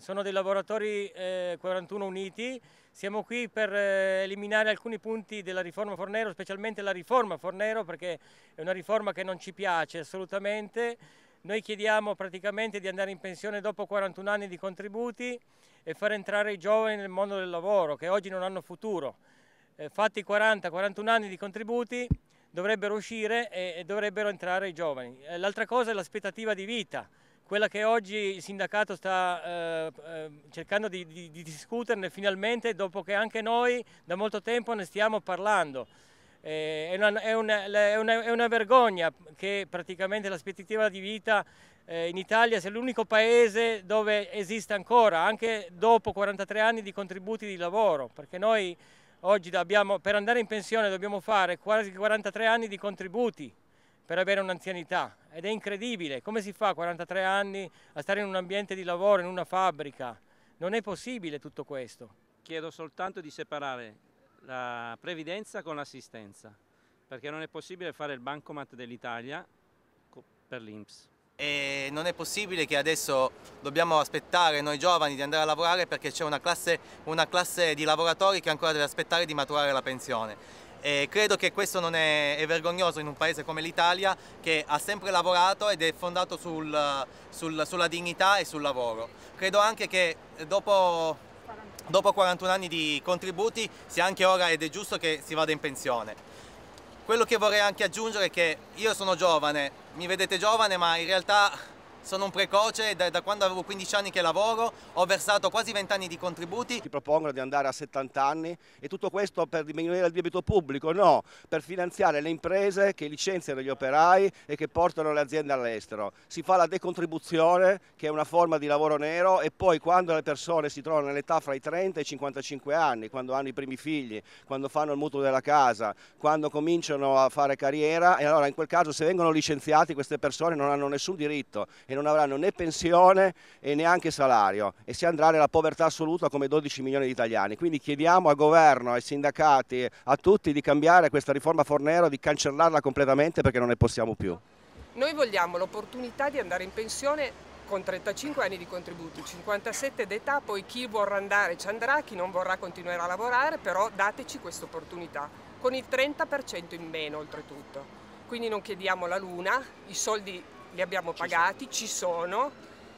sono dei lavoratori eh, 41 uniti, siamo qui per eh, eliminare alcuni punti della riforma Fornero, specialmente la riforma Fornero perché è una riforma che non ci piace assolutamente, noi chiediamo praticamente di andare in pensione dopo 41 anni di contributi e far entrare i giovani nel mondo del lavoro che oggi non hanno futuro, eh, fatti 40-41 anni di contributi dovrebbero uscire e, e dovrebbero entrare i giovani. Eh, l'altra cosa è l'aspettativa di vita quella che oggi il sindacato sta eh, eh, cercando di, di, di, discuterne finalmente dopo che anche noi da molto tempo ne stiamo parlando. Eh, è, una, è, una, è, una, è, una, vergogna che praticamente l'aspettativa di vita eh, in Italia sia l'unico paese dove esiste ancora, anche dopo 43 anni di contributi di lavoro, perché noi oggi dobbiamo, per andare in pensione dobbiamo fare quasi 43 anni di contributi per avere un'anzianità ed è incredibile come si fa a 43 anni a stare in un ambiente di lavoro, in una fabbrica, non è possibile tutto questo. Chiedo soltanto di separare la previdenza con l'assistenza perché non è possibile fare il bancomat dell'Italia per l'Inps. E non è possibile che adesso dobbiamo aspettare noi giovani di andare a lavorare perché c'è una, una classe di lavoratori che ancora deve aspettare di maturare la pensione. E credo che questo non è, è, vergognoso in un paese come l'Italia che ha sempre lavorato ed è fondato sul, sul, sulla dignità e sul lavoro. Credo anche che dopo, dopo 41 anni di contributi sia anche ora ed è giusto che si vada in pensione. Quello che vorrei anche aggiungere è che io sono giovane, mi vedete giovane ma in realtà sono un precoce, da, da, quando avevo 15 anni che lavoro ho versato quasi 20 anni di contributi. Ti propongono di andare a 70 anni e tutto questo per diminuire il debito pubblico? No, per finanziare le imprese che licenziano gli operai e che portano le aziende all'estero. Si fa la decontribuzione che è una forma di lavoro nero e poi quando le persone si trovano nell'età fra i 30 e i 55 anni, quando hanno i primi figli, quando fanno il mutuo della casa, quando cominciano a fare carriera e allora in quel caso se vengono licenziati queste persone non hanno nessun diritto e non non avranno né pensione e neanche salario e si andrà nella povertà assoluta come 12 milioni di italiani. Quindi chiediamo al governo, ai sindacati, a tutti di cambiare questa riforma Fornero, di cancellarla completamente perché non ne possiamo più. Noi vogliamo l'opportunità di andare in pensione con 35 anni di contributi, 57 d'età, poi chi vorrà andare ci andrà, chi non vorrà continuerà a lavorare, però dateci questa opportunità, con il 30% in meno oltretutto. Quindi non chiediamo la luna, i soldi li abbiamo ci pagati, sono. ci sono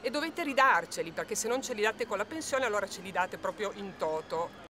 e dovete ridarceli perché se non ce li date con la pensione allora ce li date proprio in toto.